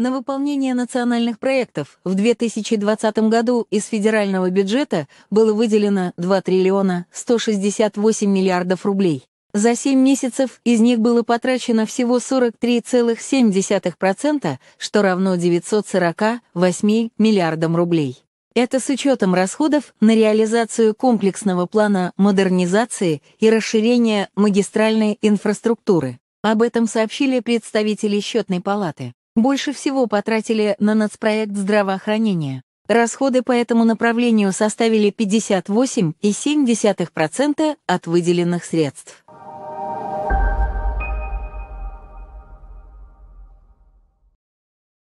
На выполнение национальных проектов в 2020 году из федерального бюджета было выделено 2 триллиона 168 миллиардов рублей. За 7 месяцев из них было потрачено всего 43,7%, что равно 948 миллиардам рублей. Это с учетом расходов на реализацию комплексного плана модернизации и расширения магистральной инфраструктуры. Об этом сообщили представители счетной палаты больше всего потратили на нацпроект здравоохранения. Расходы по этому направлению составили 58,7% от выделенных средств.